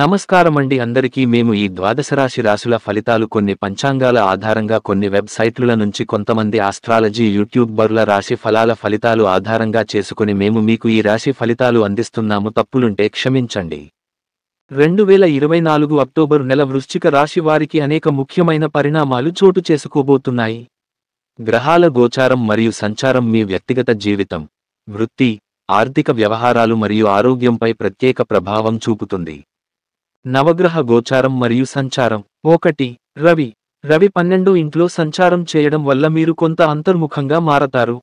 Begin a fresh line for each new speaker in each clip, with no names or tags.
నమస్కారమండి అందరికీ మేము ఈ ద్వాదశ రాశి రాశుల ఫలితాలు కొన్ని పంచాంగాల ఆధారంగా కొన్ని వెబ్సైట్ల నుంచి కొంతమంది ఆస్ట్రాలజీ యూట్యూబ్ బరుల రాశి ఫలాల ఫలితాలు ఆధారంగా చేసుకుని మేము మీకు ఈ రాశి ఫలితాలు అందిస్తున్నాము తప్పులుంటే క్షమించండి రెండు వేల ఇరవై నాలుగు అక్టోబర్ నెల వృశ్చిక రాశి వారికి అనేక ముఖ్యమైన పరిణామాలు చోటు చేసుకోబోతున్నాయి గ్రహాల గోచారం మరియు సంచారం మీ వ్యక్తిగత జీవితం వృత్తి ఆర్థిక వ్యవహారాలు మరియు ఆరోగ్యంపై ప్రత్యేక ప్రభావం చూపుతుంది నవగ్రహ గోచారం మరియు సంచారం ఒకటి రవి రవి పన్నెండు ఇంట్లో సంచారం చేయడం వల్ల మీరు కొంత అంతర్ముఖంగా మారతారు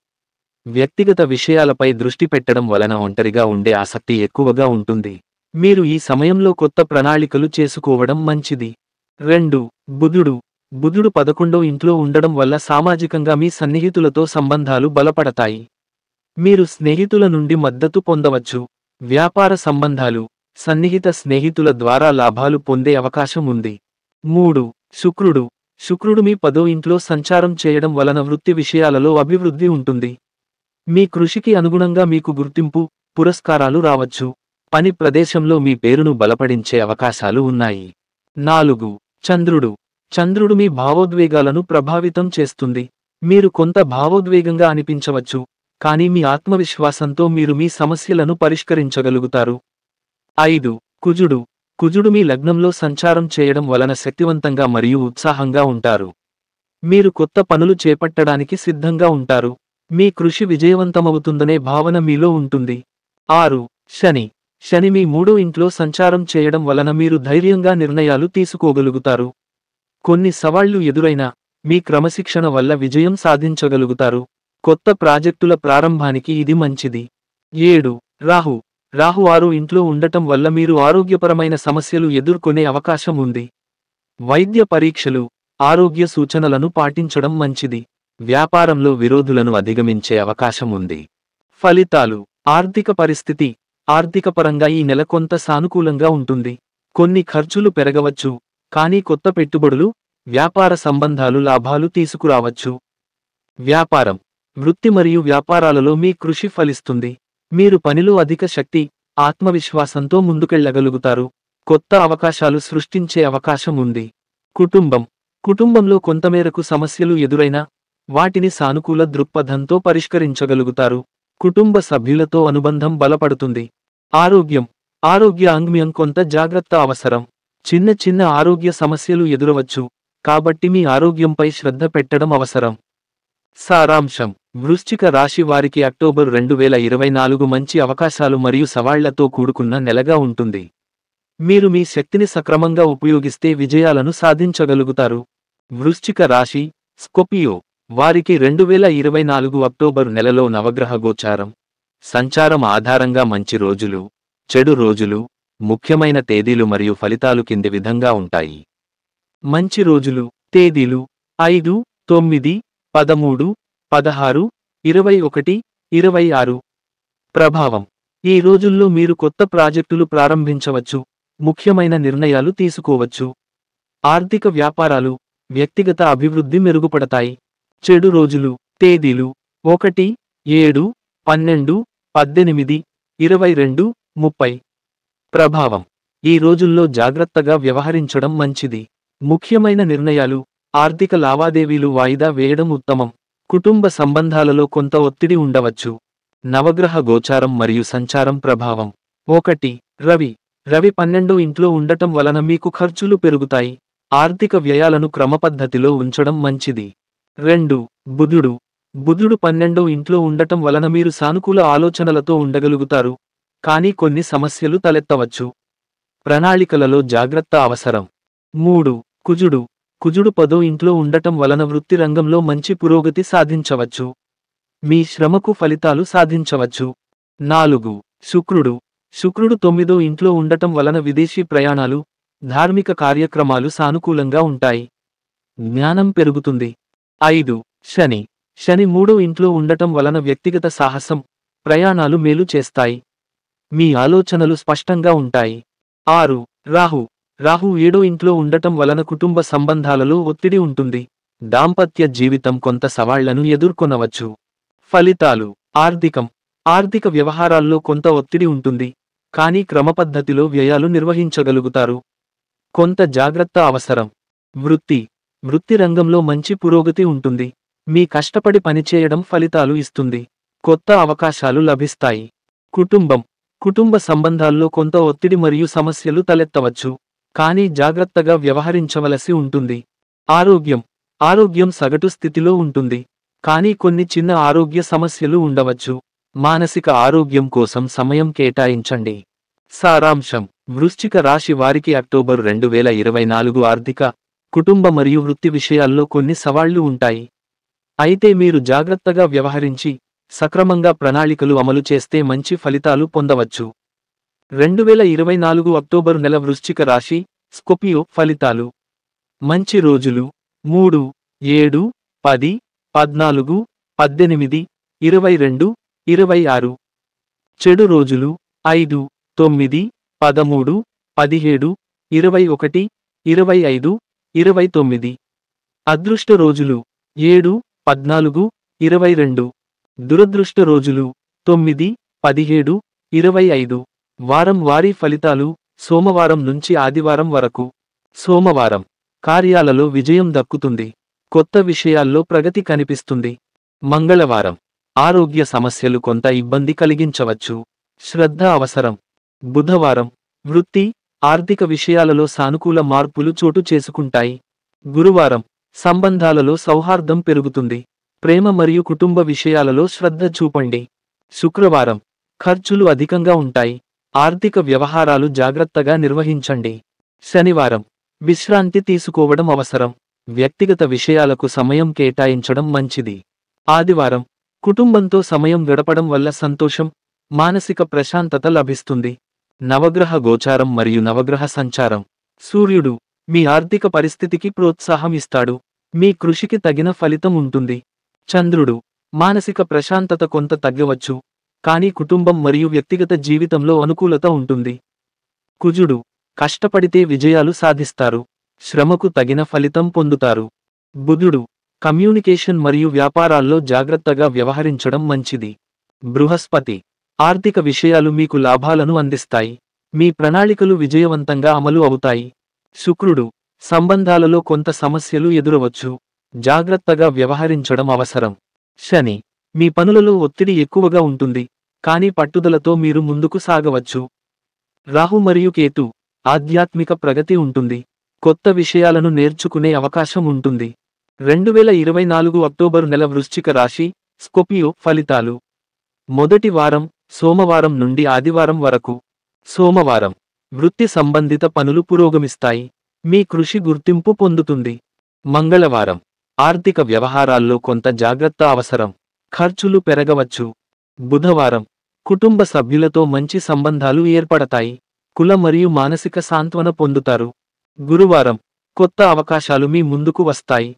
వ్యక్తిగత విషయాలపై దృష్టి పెట్టడం వలన ఒంటరిగా ఉండే ఆసక్తి ఎక్కువగా ఉంటుంది మీరు ఈ సమయంలో కొత్త ప్రణాళికలు చేసుకోవడం మంచిది రెండు బుధుడు బుధుడు పదకొండో ఇంట్లో ఉండడం వల్ల సామాజికంగా మీ సన్నిహితులతో సంబంధాలు బలపడతాయి మీరు స్నేహితుల నుండి మద్దతు పొందవచ్చు వ్యాపార సంబంధాలు సన్నిహిత స్నేహితుల ద్వారా లాభాలు పొందే అవకాశం ఉంది మూడు శుక్రుడు శుక్రుడు మీ పదో ఇంట్లో సంచారం చేయడం వలన వృత్తి విషయాలలో అభివృద్ధి ఉంటుంది మీ కృషికి అనుగుణంగా మీకు గుర్తింపు పురస్కారాలు రావచ్చు పని ప్రదేశంలో మీ పేరును బలపడించే అవకాశాలు ఉన్నాయి నాలుగు చంద్రుడు చంద్రుడు మీ భావోద్వేగాలను ప్రభావితం చేస్తుంది మీరు కొంత భావోద్వేగంగా అనిపించవచ్చు కానీ మీ ఆత్మవిశ్వాసంతో మీరు మీ సమస్యలను పరిష్కరించగలుగుతారు ఐదు కుజుడు కుజుడు మీ లగ్నంలో సంచారం చేయడం వలన శక్తివంతంగా మరియు ఉత్సాహంగా ఉంటారు మీరు కొత్త పనులు చేపట్టడానికి సిద్ధంగా ఉంటారు మీ కృషి విజయవంతమవుతుందనే భావన మీలో ఉంటుంది ఆరు శని శని మీ మూడో ఇంట్లో సంచారం చేయడం వలన మీరు ధైర్యంగా నిర్ణయాలు తీసుకోగలుగుతారు కొన్ని సవాళ్లు ఎదురైనా మీ క్రమశిక్షణ వల్ల విజయం సాధించగలుగుతారు కొత్త ప్రాజెక్టుల ప్రారంభానికి ఇది మంచిది ఏడు రాహు రాహు ఆరు ఇంట్లో ఉండటం వల్ల మీరు ఆరోగ్యపరమైన సమస్యలు ఎదుర్కొనే అవకాశం ఉంది వైద్య పరీక్షలు ఆరోగ్య సూచనలను పాటించడం మంచిది వ్యాపారంలో విరోధులను అధిగమించే అవకాశం ఉంది ఫలితాలు ఆర్థిక పరిస్థితి ఆర్థికపరంగా ఈ నెల కొంత సానుకూలంగా ఉంటుంది కొన్ని ఖర్చులు పెరగవచ్చు కానీ కొత్త పెట్టుబడులు వ్యాపార సంబంధాలు లాభాలు తీసుకురావచ్చు వ్యాపారం వృత్తి మరియు వ్యాపారాలలో మీ కృషి ఫలిస్తుంది మీరు పనిలో అధిక శక్తి ఆత్మవిశ్వాసంతో ముందుకెళ్లగలుగుతారు కొత్త అవకాశాలు సృష్టించే అవకాశం ఉంది కుటుంబం కుటుంబంలో కొంతమేరకు సమస్యలు ఎదురైనా వాటిని సానుకూల దృక్పథంతో పరిష్కరించగలుగుతారు కుటుంబ సభ్యులతో అనుబంధం బలపడుతుంది ఆరోగ్యం ఆరోగ్య ఆంగ్మ్యం కొంత జాగ్రత్త అవసరం చిన్న చిన్న ఆరోగ్య సమస్యలు ఎదురవచ్చు కాబట్టి మీ ఆరోగ్యంపై శ్రద్ధ పెట్టడం అవసరం సారాంశం వృశ్చిక రాశి వారికి అక్టోబర్ రెండు వేల ఇరవై నాలుగు మంచి అవకాశాలు మరియు సవాళ్లతో కూడుకున్న నెలగా ఉంటుంది మీరు మీ శక్తిని సక్రమంగా ఉపయోగిస్తే విజయాలను సాధించగలుగుతారు వృశ్చిక రాశి స్కోపియో వారికి రెండు వేల ఇరవై నాలుగు అక్టోబర్ నెలలో నవగ్రహ గోచారం సంచారం ఆధారంగా మంచి రోజులు చెడు రోజులు ముఖ్యమైన తేదీలు మరియు ఫలితాలు కింది విధంగా ఉంటాయి మంచి రోజులు తేదీలు ఐదు తొమ్మిది పదమూడు పదహారు ఇరవై ఒకటి ఇరవై ఆరు ప్రభావం ఈ రోజుల్లో మీరు కొత్త ప్రాజెక్టులు ప్రారంభించవచ్చు ముఖ్యమైన నిర్ణయాలు తీసుకోవచ్చు ఆర్థిక వ్యాపారాలు వ్యక్తిగత అభివృద్ధి మెరుగుపడతాయి చెడు రోజులు తేదీలు ఒకటి ఏడు పన్నెండు పద్దెనిమిది ఇరవై రెండు ముప్పై ప్రభావం ఈ రోజుల్లో జాగ్రత్తగా వ్యవహరించడం మంచిది ముఖ్యమైన నిర్ణయాలు ఆర్థిక లావాదేవీలు వాయిదా వేయడం ఉత్తమం కుటుంబ సంబంధాలలో కొంత ఒత్తిడి ఉండవచ్చు నవగ్రహ గోచారం మరియు సంచారం ప్రభావం ఒకటి రవి రవి పన్నెండు ఇంట్లో ఉండటం వలన మీకు ఖర్చులు పెరుగుతాయి ఆర్థిక వ్యయాలను క్రమపద్ధతిలో ఉంచడం మంచిది రెండు బుధుడు బుధుడు పన్నెండో ఇంట్లో ఉండటం వలన మీరు సానుకూల ఆలోచనలతో ఉండగలుగుతారు కానీ కొన్ని సమస్యలు తలెత్తవచ్చు ప్రణాళికలలో జాగ్రత్త అవసరం మూడు కుజుడు కుజుడు పదో ఇంట్లో ఉండటం వలన వృత్తి రంగంలో మంచి పురోగతి సాధించవచ్చు మీ శ్రమకు ఫలితాలు సాధించవచ్చు నాలుగు శుక్రుడు శుక్రుడు తొమ్మిదో ఇంట్లో ఉండటం వలన విదేశీ ప్రయాణాలు ధార్మిక కార్యక్రమాలు సానుకూలంగా ఉంటాయి జ్ఞానం పెరుగుతుంది ఐదు శని శని మూడో ఇంట్లో ఉండటం వలన వ్యక్తిగత సాహసం ప్రయాణాలు మేలు చేస్తాయి మీ ఆలోచనలు స్పష్టంగా ఉంటాయి ఆరు రాహు రాహు ఏడో ఇంట్లో ఉండటం వలన కుటుంబ సంబంధాలలో ఒత్తిడి ఉంటుంది దాంపత్య జీవితం కొంత సవాళ్లను ఎదుర్కొనవచ్చు ఫలితాలు ఆర్థికం ఆర్థిక వ్యవహారాల్లో కొంత ఒత్తిడి ఉంటుంది కానీ క్రమపద్ధతిలో వ్యయాలు నిర్వహించగలుగుతారు కొంత జాగ్రత్త అవసరం వృత్తి వృత్తి రంగంలో మంచి పురోగతి ఉంటుంది మీ కష్టపడి పనిచేయడం ఫలితాలు ఇస్తుంది కొత్త అవకాశాలు లభిస్తాయి కుటుంబం కుటుంబ సంబంధాల్లో కొంత ఒత్తిడి మరియు సమస్యలు తలెత్తవచ్చు కానీ జాగ్రత్తగా వ్యవహరించవలసి ఉంటుంది ఆరోగ్యం ఆరోగ్యం సగటు స్థితిలో ఉంటుంది కానీ కొన్ని చిన్న ఆరోగ్య సమస్యలు ఉండవచ్చు మానసిక ఆరోగ్యం కోసం సమయం కేటాయించండి సారాంశం వృశ్చిక రాశి వారికి అక్టోబర్ రెండు వేల ఇరవై నాలుగు ఆర్థిక కుటుంబ మరియు వృత్తి విషయాల్లో కొన్ని సవాళ్లు ఉంటాయి అయితే మీరు జాగ్రత్తగా వ్యవహరించి సక్రమంగా ప్రణాళికలు అమలు చేస్తే మంచి ఫలితాలు పొందవచ్చు రెండు వేల ఇరవై నాలుగు అక్టోబర్ నెల వృశ్చిక రాశి స్కోపియో ఫలితాలు మంచి రోజులు మూడు ఏడు పది పద్నాలుగు పద్దెనిమిది ఇరవై రెండు ఇరవై ఆరు చెడు రోజులు ఐదు తొమ్మిది పదమూడు పదిహేడు ఇరవై ఒకటి ఇరవై ఐదు ఇరవై తొమ్మిది అదృష్ట రోజులు ఏడు పద్నాలుగు ఇరవై రెండు దురదృష్ట రోజులు తొమ్మిది పదిహేడు ఇరవై ఐదు వారం వారీ ఫలితాలు సోమవారం నుంచి ఆదివారం వరకు సోమవారం కార్యాలలో విజయం దక్కుతుంది కొత్త విషయాల్లో ప్రగతి కనిపిస్తుంది మంగళవారం ఆరోగ్య సమస్యలు కొంత ఇబ్బంది కలిగించవచ్చు శ్రద్ధ అవసరం బుధవారం వృత్తి ఆర్థిక విషయాలలో సానుకూల మార్పులు చోటు చేసుకుంటాయి గురువారం సంబంధాలలో సౌహార్దం పెరుగుతుంది ప్రేమ మరియు కుటుంబ విషయాలలో శ్రద్ధ చూపండి శుక్రవారం ఖర్చులు అధికంగా ఉంటాయి ఆర్థిక వ్యవహారాలు జాగ్రత్తగా నిర్వహించండి శనివారం విశ్రాంతి తీసుకోవడం అవసరం వ్యక్తిగత విషయాలకు సమయం కేటాయించడం మంచిది ఆదివారం కుటుంబంతో సమయం గడపడం వల్ల సంతోషం మానసిక ప్రశాంతత లభిస్తుంది నవగ్రహ గోచారం మరియు నవగ్రహ సంచారం సూర్యుడు మీ ఆర్థిక పరిస్థితికి ప్రోత్సాహం ఇస్తాడు మీ కృషికి తగిన ఫలితం ఉంటుంది చంద్రుడు మానసిక ప్రశాంతత కొంత తగ్గవచ్చు కానీ కుటుంబం మరియు వ్యక్తిగత జీవితంలో అనుకూలత ఉంటుంది కుజుడు కష్టపడితే విజయాలు సాధిస్తారు శ్రమకు తగిన ఫలితం పొందుతారు బుధుడు కమ్యూనికేషన్ మరియు వ్యాపారాల్లో జాగ్రత్తగా వ్యవహరించడం మంచిది బృహస్పతి ఆర్థిక విషయాలు మీకు లాభాలను అందిస్తాయి మీ ప్రణాళికలు విజయవంతంగా అమలు అవుతాయి శుక్రుడు సంబంధాలలో కొంత సమస్యలు ఎదురవచ్చు జాగ్రత్తగా వ్యవహరించడం అవసరం శని మీ పనులలో ఒత్తిడి ఎక్కువగా ఉంటుంది కానీ పట్టుదలతో మీరు ముందుకు సాగవచ్చు రాహు మరియు కేతు ఆధ్యాత్మిక ప్రగతి ఉంటుంది కొత్త విషయాలను నేర్చుకునే అవకాశం ఉంటుంది రెండు వేల ఇరవై నాలుగు అక్టోబర్ నెల వృశ్చిక రాశి స్కోపియో ఫలితాలు మొదటి వారం సోమవారం నుండి ఆదివారం వరకు సోమవారం వృత్తి సంబంధిత పనులు పురోగమిస్తాయి మీ కృషి గుర్తింపు పొందుతుంది మంగళవారం ఆర్థిక వ్యవహారాల్లో కొంత జాగ్రత్త అవసరం ఖర్చులు పెరగవచ్చు బుధవారం కుటుంబ సభ్యులతో మంచి సంబంధాలు ఏర్పడతాయి కుల మరియు మానసిక సాంత్వన పొందుతారు గురువారం కొత్త అవకాశాలు మీ ముందుకు వస్తాయి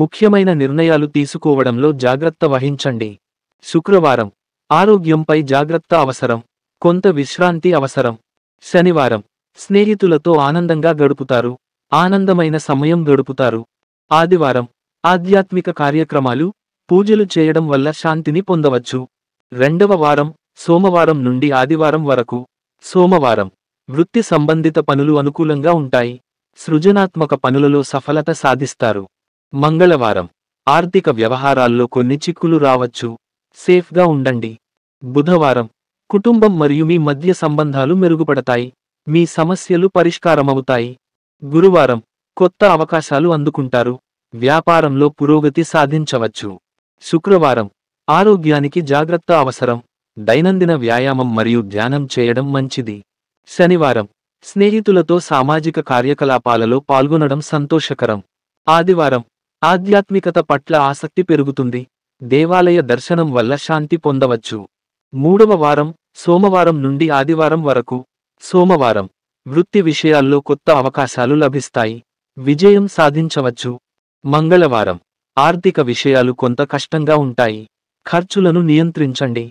ముఖ్యమైన నిర్ణయాలు తీసుకోవడంలో జాగ్రత్త వహించండి శుక్రవారం ఆరోగ్యంపై జాగ్రత్త అవసరం కొంత విశ్రాంతి అవసరం శనివారం స్నేహితులతో ఆనందంగా గడుపుతారు ఆనందమైన సమయం గడుపుతారు ఆదివారం ఆధ్యాత్మిక కార్యక్రమాలు పూజలు చేయడం వల్ల శాంతిని పొందవచ్చు రెండవ వారం సోమవారం నుండి ఆదివారం వరకు సోమవారం వృత్తి సంబంధిత పనులు అనుకూలంగా ఉంటాయి సృజనాత్మక పనులలో సఫలత సాధిస్తారు మంగళవారం ఆర్థిక వ్యవహారాల్లో కొన్ని చిక్కులు రావచ్చు సేఫ్గా ఉండండి బుధవారం కుటుంబం మరియు మీ మధ్య సంబంధాలు మెరుగుపడతాయి మీ సమస్యలు పరిష్కారమవుతాయి గురువారం కొత్త అవకాశాలు అందుకుంటారు వ్యాపారంలో పురోగతి సాధించవచ్చు శుక్రవారం ఆరోగ్యానికి జాగ్రత్త అవసరం దైనందిన వ్యాయామం మరియు ధ్యానం చేయడం మంచిది శనివారం స్నేహితులతో సామాజిక కార్యకలాపాలలో పాల్గొనడం సంతోషకరం ఆదివారం ఆధ్యాత్మికత పట్ల ఆసక్తి పెరుగుతుంది దేవాలయ దర్శనం వల్ల శాంతి పొందవచ్చు మూడవ వారం సోమవారం నుండి ఆదివారం వరకు సోమవారం వృత్తి విషయాల్లో కొత్త అవకాశాలు లభిస్తాయి విజయం సాధించవచ్చు మంగళవారం ఆర్థిక విషయాలు కొంత కష్టంగా ఉంటాయి ఖర్చులను నియంత్రించండి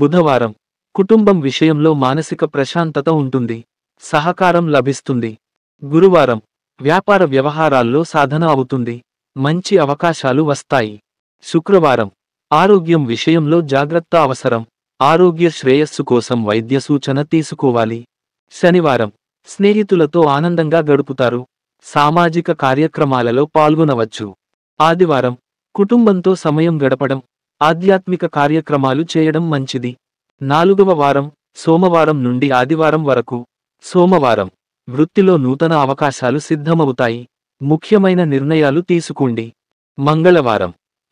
బుధవారం కుటుంబం విషయంలో మానసిక ప్రశాంతత ఉంటుంది సహకారం లభిస్తుంది గురువారం వ్యాపార వ్యవహారాల్లో సాధన అవుతుంది మంచి అవకాశాలు వస్తాయి శుక్రవారం ఆరోగ్యం విషయంలో జాగ్రత్త అవసరం ఆరోగ్య శ్రేయస్సు కోసం వైద్య సూచన తీసుకోవాలి శనివారం స్నేహితులతో ఆనందంగా గడుపుతారు సామాజిక కార్యక్రమాలలో పాల్గొనవచ్చు ఆదివారం కుటుంబంతో సమయం గడపడం ఆధ్యాత్మిక కార్యక్రమాలు చేయడం మంచిది నాలుగవ వారం సోమవారం నుండి ఆదివారం వరకు సోమవారం వృత్తిలో నూతన అవకాశాలు సిద్ధమవుతాయి ముఖ్యమైన నిర్ణయాలు తీసుకోండి మంగళవారం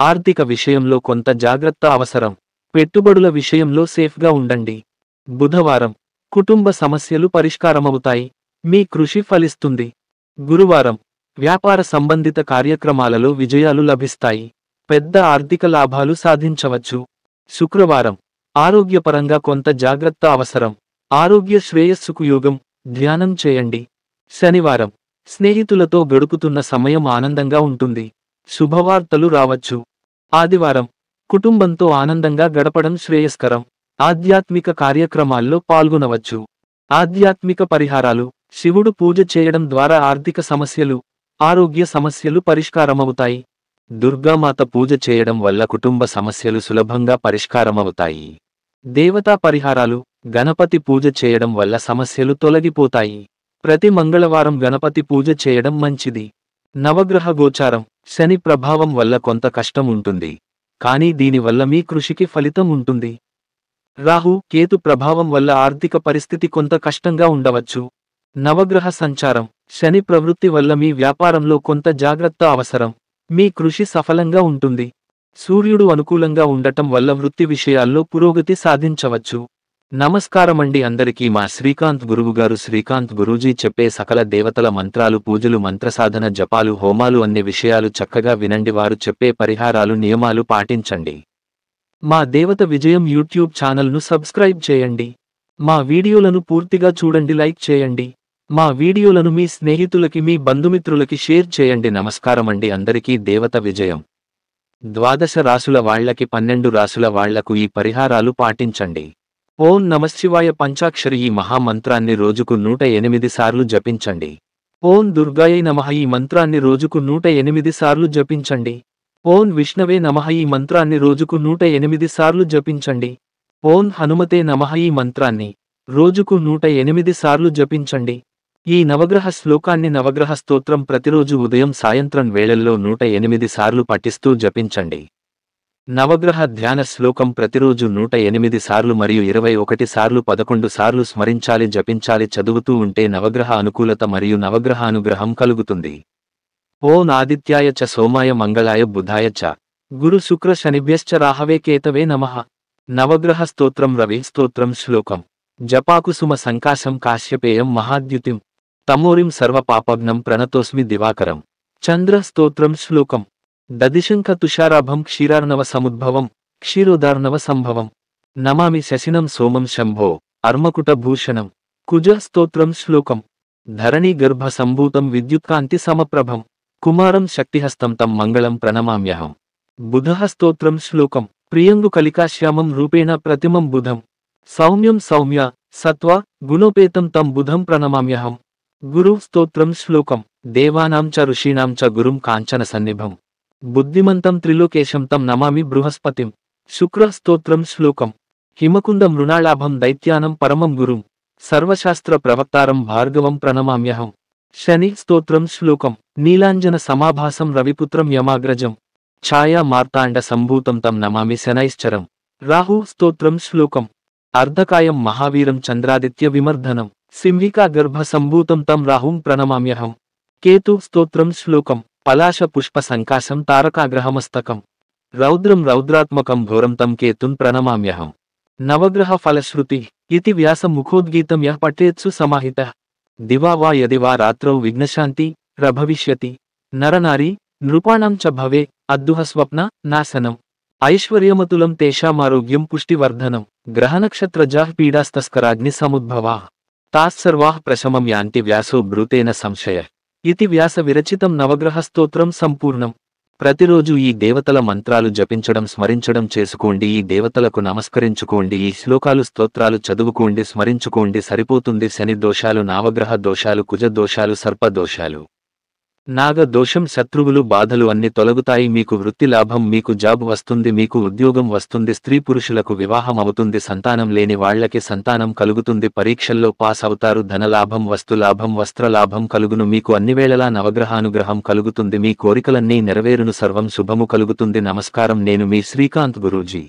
ఆర్థిక విషయంలో కొంత జాగ్రత్త అవసరం పెట్టుబడుల విషయంలో సేఫ్గా ఉండండి బుధవారం కుటుంబ సమస్యలు పరిష్కారమవుతాయి మీ కృషి ఫలిస్తుంది గురువారం వ్యాపార సంబంధిత కార్యక్రమాలలో విజయాలు లభిస్తాయి పెద్ద ఆర్థిక లాభాలు సాధించవచ్చు శుక్రవారం ఆరోగ్యపరంగా కొంత జాగ్రత్త అవసరం ఆరోగ్య శ్రేయస్సుకు యోగం ధ్యానం చేయండి శనివారం స్నేహితులతో గడుపుతున్న సమయం ఆనందంగా ఉంటుంది శుభవార్తలు రావచ్చు ఆదివారం కుటుంబంతో ఆనందంగా గడపడం శ్రేయస్కరం ఆధ్యాత్మిక కార్యక్రమాల్లో పాల్గొనవచ్చు ఆధ్యాత్మిక పరిహారాలు శివుడు పూజ చేయడం ద్వారా ఆర్థిక సమస్యలు ఆరోగ్య సమస్యలు పరిష్కారమవుతాయి దుర్గామాత పూజ చేయడం వల్ల కుటుంబ సమస్యలు సులభంగా పరిష్కారమవుతాయి దేవతా పరిహారాలు గణపతి పూజ చేయడం వల్ల సమస్యలు తొలగిపోతాయి ప్రతి మంగళవారం గణపతి పూజ చేయడం మంచిది నవగ్రహ గోచారం శని ప్రభావం వల్ల కొంత కష్టం ఉంటుంది కానీ దీనివల్ల మీ కృషికి ఫలితం ఉంటుంది రాహు కేతు ప్రభావం వల్ల ఆర్థిక పరిస్థితి కొంత కష్టంగా ఉండవచ్చు నవగ్రహ సంచారం శని ప్రవృత్తి వల్ల మీ వ్యాపారంలో కొంత జాగ్రత్త అవసరం మీ కృషి సఫలంగా ఉంటుంది సూర్యుడు అనుకూలంగా ఉండటం వల్ల వృత్తి విషయాల్లో పురోగతి సాధించవచ్చు నమస్కారమండి అందరికీ మా శ్రీకాంత్ గురువుగారు శ్రీకాంత్ గురూజీ చెప్పే సకల దేవతల మంత్రాలు పూజలు మంత్రసాధన జపాలు హోమాలు అనే విషయాలు చక్కగా వినండి వారు చెప్పే పరిహారాలు నియమాలు పాటించండి మా దేవత విజయం యూట్యూబ్ ఛానల్ను సబ్స్క్రైబ్ చేయండి మా వీడియోలను పూర్తిగా చూడండి లైక్ చేయండి మా వీడియోలను మీ స్నేహితులకి మీ బంధుమిత్రులకి షేర్ చేయండి నమస్కారం అండి అందరికీ దేవత విజయం ద్వాదశ రాసుల వాళ్లకి పన్నెండు రాసుల వాళ్లకు ఈ పరిహారాలు పాటించండి ఓం నమశివాయ పంచాక్షరి ఈ మహామంత్రాన్ని రోజుకు నూట ఎనిమిది సార్లు జపించండి ఓం దుర్గాయ నమః ఈ మంత్రాన్ని రోజుకు నూట ఎనిమిది సార్లు జపించండి ఓం విష్ణవే నమ ఈ మంత్రాన్ని రోజుకు నూట ఎనిమిది సార్లు జపించండి ఓం హనుమతే నమ ఈ మంత్రాన్ని రోజుకు నూట ఎనిమిది సార్లు జపించండి ఈ నవగ్రహ శ్లోకాన్ని నవగ్రహ స్తోత్రం ప్రతిరోజు ఉదయం సాయంత్రం వేళల్లో నూట ఎనిమిది సార్లు పఠిస్తూ జపించండి నవగ్రహ ధ్యాన శ్లోకం ప్రతిరోజు నూట ఎనిమిది సార్లు మరియు ఇరవై ఒకటి సార్లు పదకొండు సార్లు స్మరించాలి జపించాలి చదువుతూ ఉంటే నవగ్రహ అనుకూలత మరియు నవగ్రహ అనుగ్రహం కలుగుతుంది ఓ నాదిత్యాయ చ సోమాయ మంగళాయ బుధాయ చ గురు శుక్ర శనిభ్యశ్చ రాహవే కేతవే నమ నవగ్రహ స్తోత్రం రవి స్తోత్రం శ్లోకం జపాకుసుమ సంకాశం కాశ్యపేయం మహాద్యుతిం తమోరిం సర్వపాపగ్నం ప్రణతోస్మి దివాకరం చంద్రస్తోత్రం శ్లోకం దదిశంఖ తుషారాభం క్షీరార్ణవ సముద్భవం క్షీరోదార్ణవ సంభవం నమామి శశినం సోమం శంభో అర్మకుట భూషణం కుజ స్తోత్రం శ్లోకం ధరణి గర్భ సంభూతం విద్యుత్కాంతి సమప్రభం కుమారం శక్తిహస్తం తం మంగళం ప్రణమామ్యహం బుధ స్తోత్రం శ్లోకం ప్రియంగు కలికాశ్యామం రూపేణ ప్రతిమం బుధం సౌమ్యం సౌమ్య సత్వ గుణోపేతం తం బుధం ప్రణమామ్యహం గురు స్తోత్రం శ్లోకం దేవానాం చ ఋషీణాం చ గురుం కాంచన సన్నిభం బుద్ధిమంతం త్రిలోకేశం తం నమామి బృహస్పతిం శుక్ర స్తోత్రం శ్లోకం హిమకుంద మృణాళాభం దైత్యానం పరమం గురుం సర్వశాస్త్ర ప్రవక్తారం భార్గవం ప్రణమామ్యహం శని స్తోత్రం శ్లోకం నీలాంజన సమాభాసం రవిపుత్రం యమాగ్రజం ఛాయా మార్తాండ సంభూతం తం నమామి శనైశ్చరం రాహు స్తోత్రం శ్లోకం అర్ధకాయం మహావీరం చంద్రాదిత్య విమర్ధనం सिंहिका गर्भसम्भूतं तम राहुं प्रणमाम्यहम केतु स्तोत्रं श्लोकं पलाशपुष्पसङ्काशं तारकाग्रहमस्तकं रौद्रं रौद्रात्मकं घोरं तं केतुं प्रणमाम्यहम् नवग्रहफलश्रुतिः इति व्यासमुखोद्गीतं यः पठेत्सु समाहितः दिवा वा यदि वा रात्रौ विघ्नशान्ति प्रभविष्यति नरनारी नृपाणां च भवे अद्दुह स्वप्न नाशनम् ऐश्वर्यमतुलं तेषामारोग्यं पुष्टिवर्धनं ग्रहनक्षत्रजाः पीडास्तस्कराग्निसमुद्भवाः తాత్సర్వాః ప్రశమం యాంటి వ్యాసో బ్రూతేన సంశయ ఇతి వ్యాస విరచితం నవగ్రహ స్తోత్రం సంపూర్ణం ప్రతిరోజు ఈ దేవతల మంత్రాలు జపించడం స్మరించడం చేసుకోండి ఈ దేవతలకు నమస్కరించుకోండి ఈ శ్లోకాలు స్తోత్రాలు చదువుకోండి స్మరించుకోండి సరిపోతుంది శని దోషాలు నావగ్రహ దోషాలు కుజ దోషాలు సర్ప దోషాలు నాగ దోషం శత్రువులు బాధలు అన్ని తొలగుతాయి మీకు వృత్తి లాభం మీకు జాబ్ వస్తుంది మీకు ఉద్యోగం వస్తుంది స్త్రీ పురుషులకు వివాహం అవుతుంది సంతానం లేని వాళ్లకి సంతానం కలుగుతుంది పరీక్షల్లో పాస్ అవుతారు ధనలాభం వస్తులాభం వస్త్రలాభం కలుగును మీకు అన్ని వేళలా నవగ్రహానుగ్రహం కలుగుతుంది మీ కోరికలన్నీ నెరవేరును సర్వం శుభము కలుగుతుంది నమస్కారం నేను మీ శ్రీకాంత్ గురూజీ